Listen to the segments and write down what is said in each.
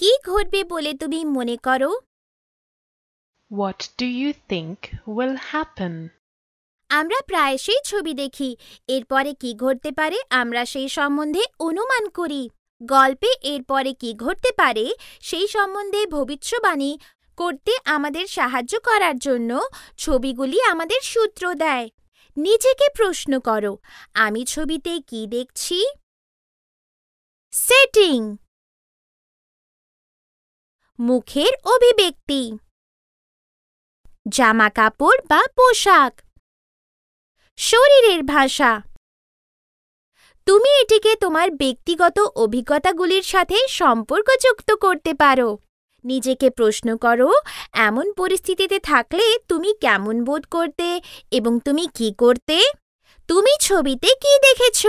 কি ঘটবে বলে তুমি মনে করো What do you think will happen? আমরা প্রায়শই ছবি দেখি এরপরে কি ঘটতে পারে আমরা সেই সম্বন্ধে অনুমান করি গল্পে এরপরে কি ঘটতে পারে সেই সম্বন্ধে ভবিষ্যবাণী করতে আমাদের সাহায্য করার জন্য ছবিগুলি আমাদের সূত্র দেয় নিজেকে প্রশ্ন করো আমি ছবিতে কি দেখছি সেটিং মুখের অভিব্যক্তি জামা কাপড় বা পোশাক শরীরের ভাষা তুমি এটিকে তোমার ব্যক্তিগত অভিজ্ঞতাগুলির সাথে সম্পর্কযুক্ত করতে পারো নিজেকে প্রশ্ন করো এমন পরিস্থিতিতে থাকলে তুমি কেমন বোধ করতে এবং তুমি কি করতে তুমি ছবিতে কি দেখেছ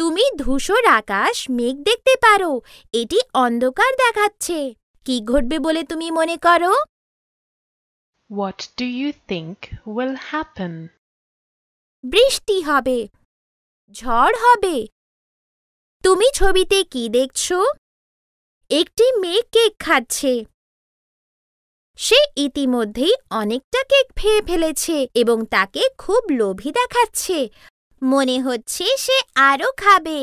তুমি ধূসর আকাশ মেঘ দেখতে পারো এটি অন্ধকার দেখাচ্ছে কি ঘটবে বলে তুমি মনে করো what do you think will happen বৃষ্টি হবে ঝড় হবে তুমি ছবিতে কি দেখছো একটি মেয়ে কেক খাচ্ছে সে ইতিমধ্যেই অনেকটা কেক খেয়ে ফেলেছে এবং তাকে খুব লোভী দেখাচ্ছে মনে হচ্ছে সে আরও খাবে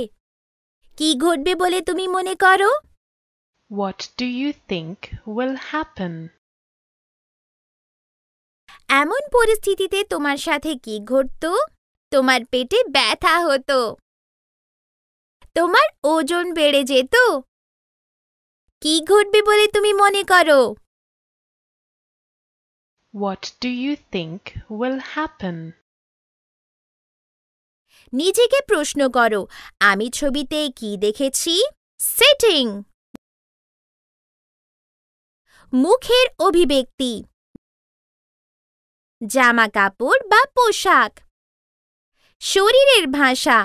কি ঘটবে বলে তুমি মনে করো What do you think will happen? এমন পরিস্থিতিতে তোমার সাথে কি ঘটতো তোমার পেটে ব্যথা হতো তোমার ওজন বেড়ে যেত কি ঘটবে বলে তুমি মনে করো What do you think will happen? নিজেকে প্রশ্ন করো আমি ছবিতে কি দেখেছি সেটিং মুখের অভিব্যক্তি জামা কাপড় বা পোশাক শরীরের ভাষা